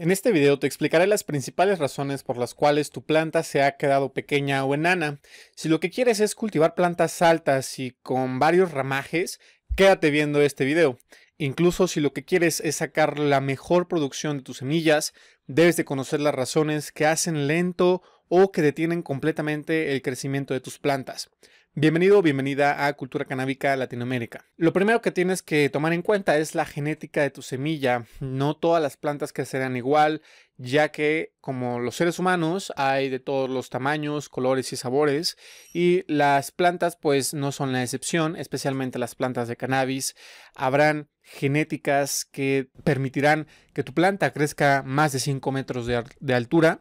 En este video te explicaré las principales razones por las cuales tu planta se ha quedado pequeña o enana. Si lo que quieres es cultivar plantas altas y con varios ramajes, quédate viendo este video. Incluso si lo que quieres es sacar la mejor producción de tus semillas, debes de conocer las razones que hacen lento o que detienen completamente el crecimiento de tus plantas. Bienvenido o bienvenida a Cultura Canábica Latinoamérica. Lo primero que tienes que tomar en cuenta es la genética de tu semilla. No todas las plantas crecerán igual, ya que como los seres humanos hay de todos los tamaños, colores y sabores, y las plantas pues no son la excepción, especialmente las plantas de cannabis. Habrán genéticas que permitirán que tu planta crezca más de 5 metros de, de altura.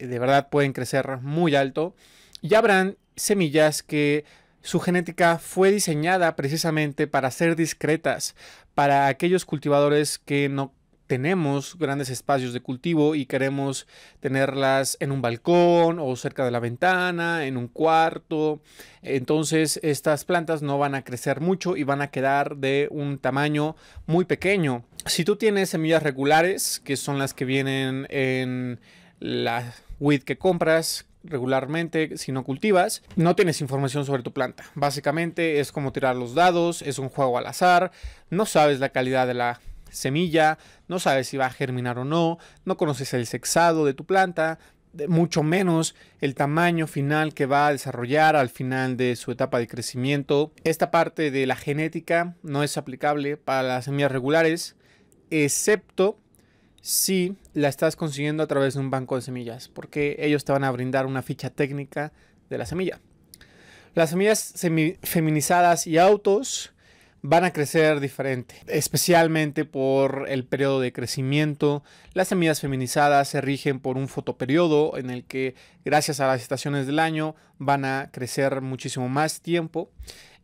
Eh, de verdad pueden crecer muy alto. Y habrán semillas que su genética fue diseñada precisamente para ser discretas, para aquellos cultivadores que no tenemos grandes espacios de cultivo y queremos tenerlas en un balcón o cerca de la ventana, en un cuarto. Entonces estas plantas no van a crecer mucho y van a quedar de un tamaño muy pequeño. Si tú tienes semillas regulares, que son las que vienen en la weed que compras, regularmente si no cultivas, no tienes información sobre tu planta. Básicamente es como tirar los dados, es un juego al azar, no sabes la calidad de la semilla, no sabes si va a germinar o no, no conoces el sexado de tu planta, mucho menos el tamaño final que va a desarrollar al final de su etapa de crecimiento. Esta parte de la genética no es aplicable para las semillas regulares, excepto si la estás consiguiendo a través de un banco de semillas, porque ellos te van a brindar una ficha técnica de la semilla. Las semillas feminizadas y autos van a crecer diferente, especialmente por el periodo de crecimiento. Las semillas feminizadas se rigen por un fotoperiodo en el que gracias a las estaciones del año van a crecer muchísimo más tiempo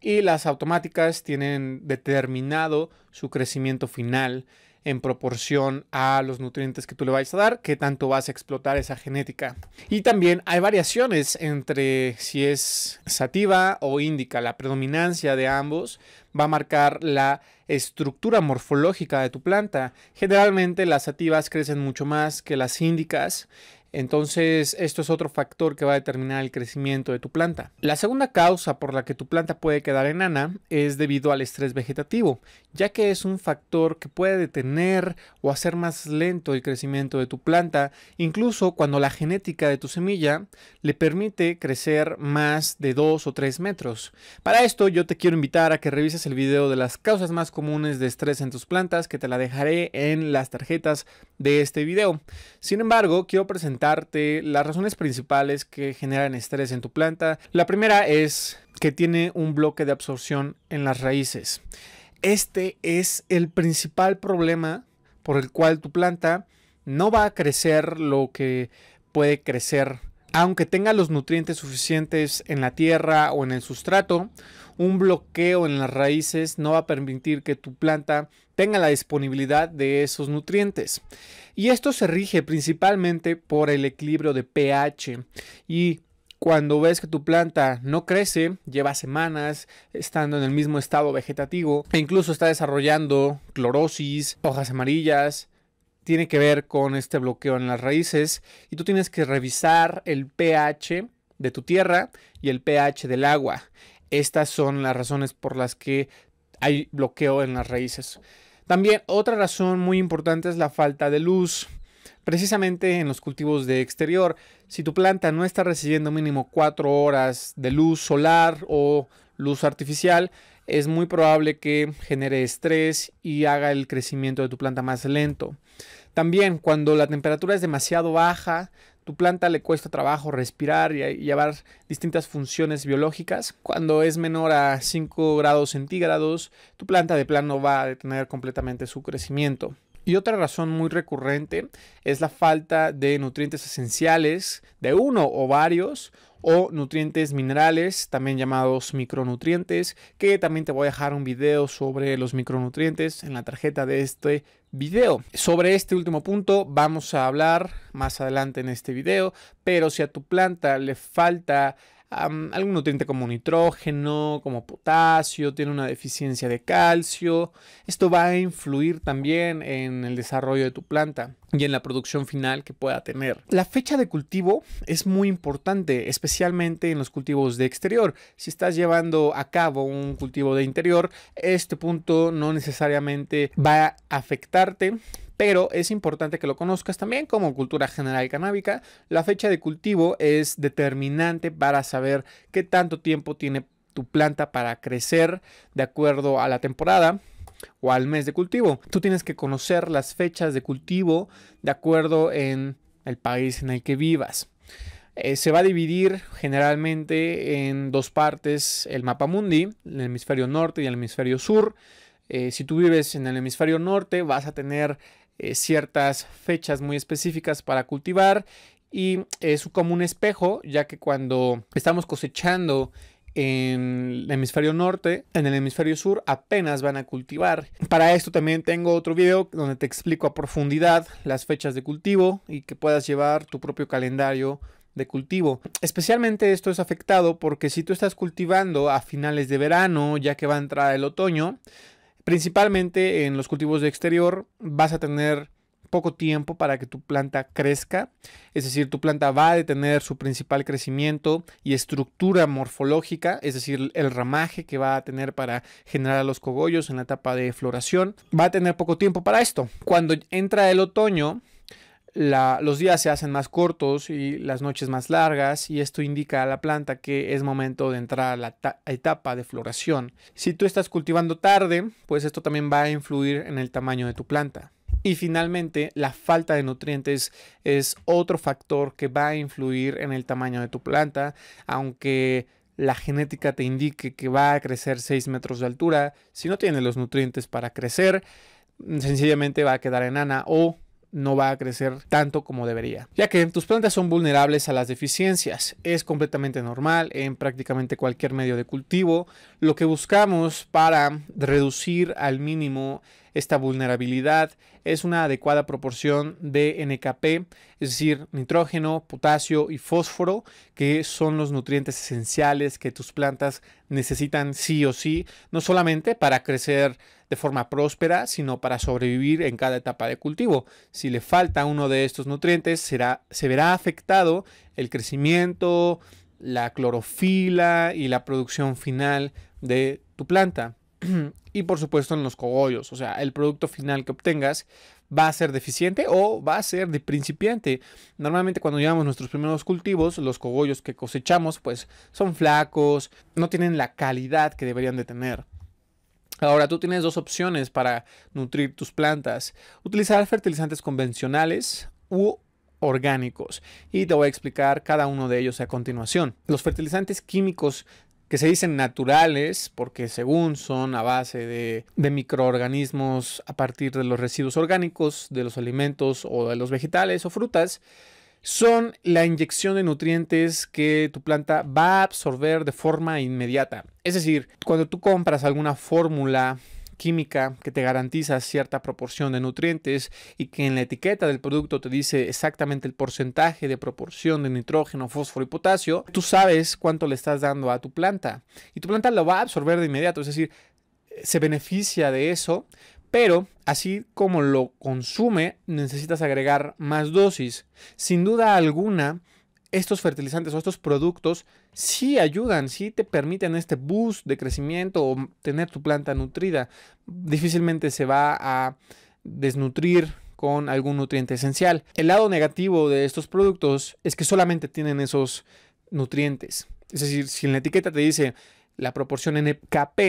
y las automáticas tienen determinado su crecimiento final en proporción a los nutrientes que tú le vayas a dar, qué tanto vas a explotar esa genética. Y también hay variaciones entre si es sativa o índica. La predominancia de ambos va a marcar la estructura morfológica de tu planta. Generalmente las sativas crecen mucho más que las índicas entonces, esto es otro factor que va a determinar el crecimiento de tu planta. La segunda causa por la que tu planta puede quedar enana es debido al estrés vegetativo, ya que es un factor que puede detener o hacer más lento el crecimiento de tu planta, incluso cuando la genética de tu semilla le permite crecer más de 2 o 3 metros. Para esto, yo te quiero invitar a que revises el video de las causas más comunes de estrés en tus plantas, que te la dejaré en las tarjetas de este video. Sin embargo, quiero presentar las razones principales que generan estrés en tu planta. La primera es que tiene un bloque de absorción en las raíces. Este es el principal problema por el cual tu planta no va a crecer lo que puede crecer. Aunque tenga los nutrientes suficientes en la tierra o en el sustrato, un bloqueo en las raíces no va a permitir que tu planta Tenga la disponibilidad de esos nutrientes. Y esto se rige principalmente por el equilibrio de pH y cuando ves que tu planta no crece, lleva semanas estando en el mismo estado vegetativo e incluso está desarrollando clorosis, hojas amarillas, tiene que ver con este bloqueo en las raíces y tú tienes que revisar el pH de tu tierra y el pH del agua. Estas son las razones por las que hay bloqueo en las raíces. También otra razón muy importante es la falta de luz. Precisamente en los cultivos de exterior, si tu planta no está recibiendo mínimo 4 horas de luz solar o luz artificial, es muy probable que genere estrés y haga el crecimiento de tu planta más lento. También cuando la temperatura es demasiado baja, tu planta le cuesta trabajo respirar eh, y, llevar distintas funciones biológicas. Cuando es menor a 5 grados centígrados, tu planta de plano va a detener completamente su crecimiento. Y otra razón muy recurrente es la falta de nutrientes esenciales de uno o varios o nutrientes minerales, también llamados micronutrientes, que también te voy a dejar un video sobre los micronutrientes en la tarjeta de este video. Sobre este último punto vamos a hablar más adelante en este video, pero si a tu planta le falta algún nutriente como nitrógeno, como potasio, tiene una deficiencia de calcio. Esto va a influir también en el desarrollo de tu planta y en la producción final que pueda tener. La fecha de cultivo es muy importante, especialmente en los cultivos de exterior. Si estás llevando a cabo un cultivo de interior, este punto no necesariamente va a afectarte pero es importante que lo conozcas también como cultura general canábica. La fecha de cultivo es determinante para saber qué tanto tiempo tiene tu planta para crecer de acuerdo a la temporada o al mes de cultivo. Tú tienes que conocer las fechas de cultivo de acuerdo en el país en el que vivas. Eh, se va a dividir generalmente en dos partes el mapa mundi, el hemisferio norte y el hemisferio sur. Eh, si tú vives en el hemisferio norte, vas a tener eh, ciertas fechas muy específicas para cultivar y es como un espejo, ya que cuando estamos cosechando en el hemisferio norte, en el hemisferio sur apenas van a cultivar. Para esto también tengo otro video donde te explico a profundidad las fechas de cultivo y que puedas llevar tu propio calendario de cultivo. Especialmente esto es afectado porque si tú estás cultivando a finales de verano, ya que va a entrar el otoño, Principalmente en los cultivos de exterior vas a tener poco tiempo para que tu planta crezca, es decir, tu planta va a detener su principal crecimiento y estructura morfológica, es decir, el ramaje que va a tener para generar los cogollos en la etapa de floración, va a tener poco tiempo para esto. Cuando entra el otoño, los días se hacen más cortos y las noches más largas y esto indica a la planta que es momento de entrar a la etapa de floración. Si tú estás cultivando tarde, pues esto también va a influir en el tamaño de tu planta. Y finalmente, la falta de nutrientes es otro factor que va a influir en el tamaño de tu planta, aunque la genética te indique que va a crecer 6 metros de altura, si no tiene los nutrientes para crecer, sencillamente va a quedar enana o no va a crecer tanto como debería, ya que tus plantas son vulnerables a las deficiencias. Es completamente normal en prácticamente cualquier medio de cultivo. Lo que buscamos para reducir al mínimo esta vulnerabilidad es una adecuada proporción de NKP, es decir, nitrógeno, potasio y fósforo, que son los nutrientes esenciales que tus plantas necesitan sí o sí, no solamente para crecer de forma próspera, sino para sobrevivir en cada etapa de cultivo. Si le falta uno de estos nutrientes, será, se verá afectado el crecimiento, la clorofila y la producción final de tu planta. y por supuesto en los cogollos. O sea, el producto final que obtengas va a ser deficiente o va a ser de principiante. Normalmente cuando llevamos nuestros primeros cultivos, los cogollos que cosechamos pues son flacos, no tienen la calidad que deberían de tener. Ahora tú tienes dos opciones para nutrir tus plantas. Utilizar fertilizantes convencionales u orgánicos y te voy a explicar cada uno de ellos a continuación. Los fertilizantes químicos que se dicen naturales porque según son a base de, microorganismos a partir de los residuos orgánicos, de los alimentos o de los vegetales o frutas, son la inyección de nutrientes que tu planta va a absorber de forma inmediata. Es decir, cuando tú compras alguna fórmula química que te garantiza cierta proporción de nutrientes y que en la etiqueta del producto te dice exactamente el porcentaje de proporción de nitrógeno, fósforo y potasio, tú sabes cuánto le estás dando a tu planta y tu planta lo va a absorber de inmediato, es decir, se beneficia de eso, pero así como lo consume necesitas agregar más dosis. Sin duda alguna, estos fertilizantes o estos productos sí ayudan, sí te permiten este boost de crecimiento o tener tu planta nutrida. Difícilmente se va a desnutrir con algún nutriente esencial. El lado negativo de estos productos es que solamente tienen esos nutrientes. Es decir, si en la etiqueta te dice la proporción NKP,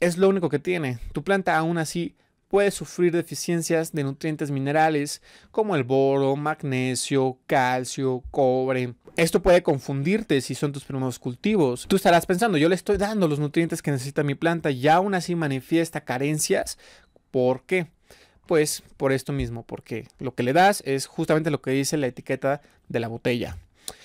es lo único que tiene. Tu planta aún así puede sufrir deficiencias de nutrientes minerales como el boro, magnesio, calcio, cobre. Esto puede confundirte si son tus primeros cultivos. Tú estarás pensando, yo le estoy dando los nutrientes que necesita mi planta y aún así manifiesta carencias. ¿Por qué? Pues por esto mismo, porque lo que le das es justamente lo que dice la etiqueta de la botella.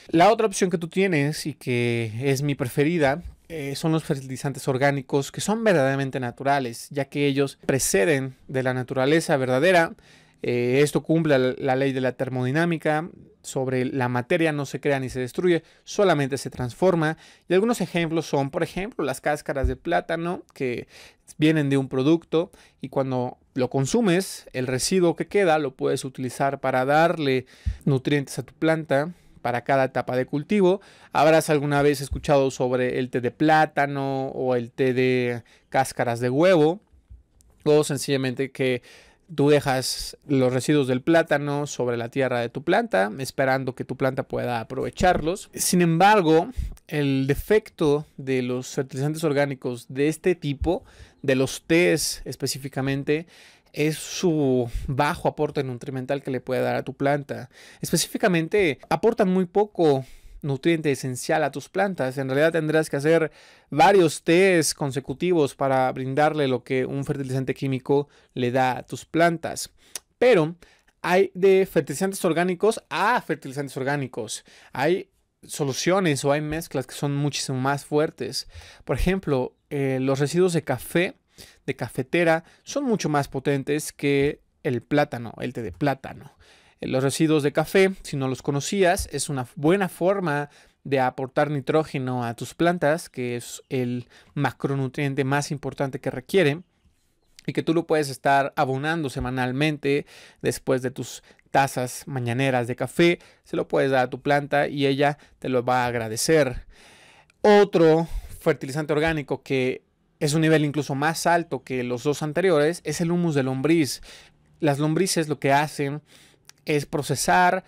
La otra opción que tú tienes y que es mi preferida, eh, son los fertilizantes orgánicos que son verdaderamente naturales, ya que ellos preceden de la naturaleza verdadera. Eh, esto cumple la ley de la termodinámica sobre la materia no se crea ni se destruye, solamente se transforma. Y algunos ejemplos son, por ejemplo, las cáscaras de plátano que vienen de un producto y cuando lo consumes, el residuo que queda lo puedes utilizar para darle nutrientes a tu planta para cada etapa de cultivo. Habrás alguna vez escuchado sobre el té de plátano o el té de cáscaras de huevo o sencillamente que tú dejas los residuos del plátano sobre la tierra de tu planta, esperando que tu planta pueda aprovecharlos. Sin embargo, el defecto de los fertilizantes orgánicos de este tipo, de los tés específicamente, es su bajo aporte nutrimental que le puede dar a tu planta. Específicamente, aportan muy poco nutriente esencial a tus plantas. En realidad tendrás que hacer varios test consecutivos para brindarle lo que un fertilizante químico le da a tus plantas. Pero hay de fertilizantes orgánicos a fertilizantes orgánicos. Hay soluciones o hay mezclas que son muchísimo más fuertes. Por ejemplo, eh, los residuos de café de cafetera son mucho más potentes que el plátano, el té de plátano. Eh, los residuos de café, si no los conocías, es una buena forma de aportar nitrógeno a tus plantas, que es el macronutriente más importante que requieren y que tú lo puedes estar abonando semanalmente después de tus tazas mañaneras de café, se lo puedes dar a tu planta y ella te lo va a agradecer. Otro fertilizante orgánico que es un nivel incluso más alto que los dos anteriores, es el humus de lombriz. Las lombrices lo que hacen es procesar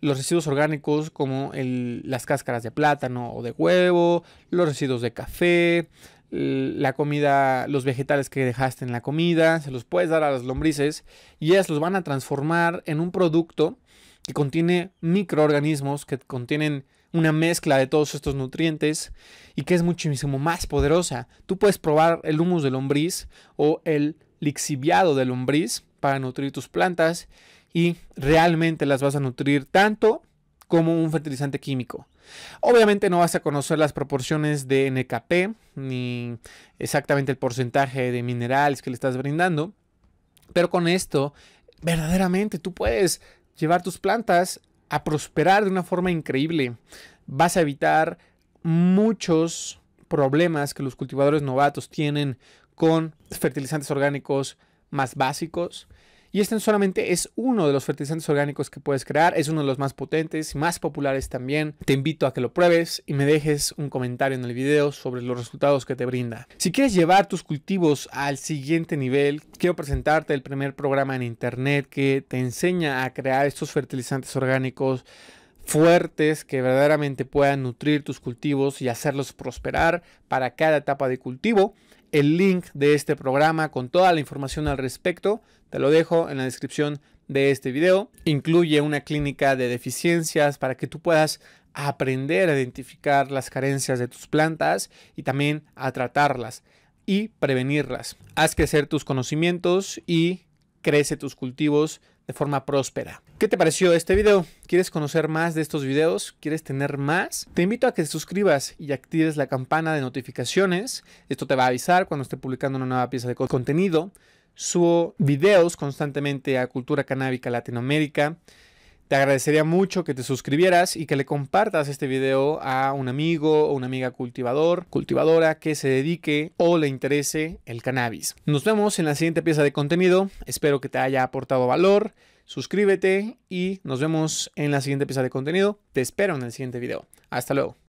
los residuos orgánicos como las cáscaras de plátano o de huevo, los residuos de café, la comida, los vegetales que dejaste en la comida, se los puedes dar a las lombrices y ellas los van a transformar en un producto que contiene microorganismos, que contienen una mezcla de todos estos nutrientes y que es muchísimo más poderosa. Tú puedes probar el humus de lombriz o el lixiviado de lombriz para nutrir tus plantas y realmente las vas a nutrir tanto como un fertilizante químico. Obviamente no vas a conocer las proporciones de NKP ni exactamente el porcentaje de minerales que le estás brindando, pero con esto verdaderamente tú puedes llevar tus plantas a prosperar de una forma increíble. Vas a evitar muchos problemas que los cultivadores novatos tienen con fertilizantes orgánicos más básicos. Y este solamente es uno de los fertilizantes orgánicos que puedes crear, es uno de los más potentes y más populares también. Te invito a que lo pruebes y me dejes un comentario en el video sobre los resultados que te brinda. Si quieres llevar tus cultivos al siguiente nivel, quiero presentarte el primer programa en internet que te enseña a crear estos fertilizantes orgánicos fuertes que verdaderamente puedan nutrir tus cultivos y hacerlos prosperar para cada etapa de cultivo. El link de este programa con toda la información al respecto te lo dejo en la descripción de este video. Incluye una clínica de deficiencias para que tú puedas aprender a identificar las carencias de tus plantas y también a tratarlas y prevenirlas. Haz crecer tus conocimientos y crece tus cultivos de forma próspera. ¿Qué te pareció este video? ¿Quieres conocer más de estos videos? ¿Quieres tener más? Te invito a que te suscribas y actives la campana de notificaciones. Esto te va a avisar cuando esté publicando una nueva pieza de contenido subo videos constantemente a Cultura Canábica Latinoamérica. Te agradecería mucho que te suscribieras y que le compartas este video a un amigo o una amiga cultivador, cultivadora que se dedique o le interese el cannabis. Nos vemos en la siguiente pieza de contenido. Espero que te haya aportado valor. Suscríbete y nos vemos en la siguiente pieza de contenido. Te espero en el siguiente video. Hasta luego.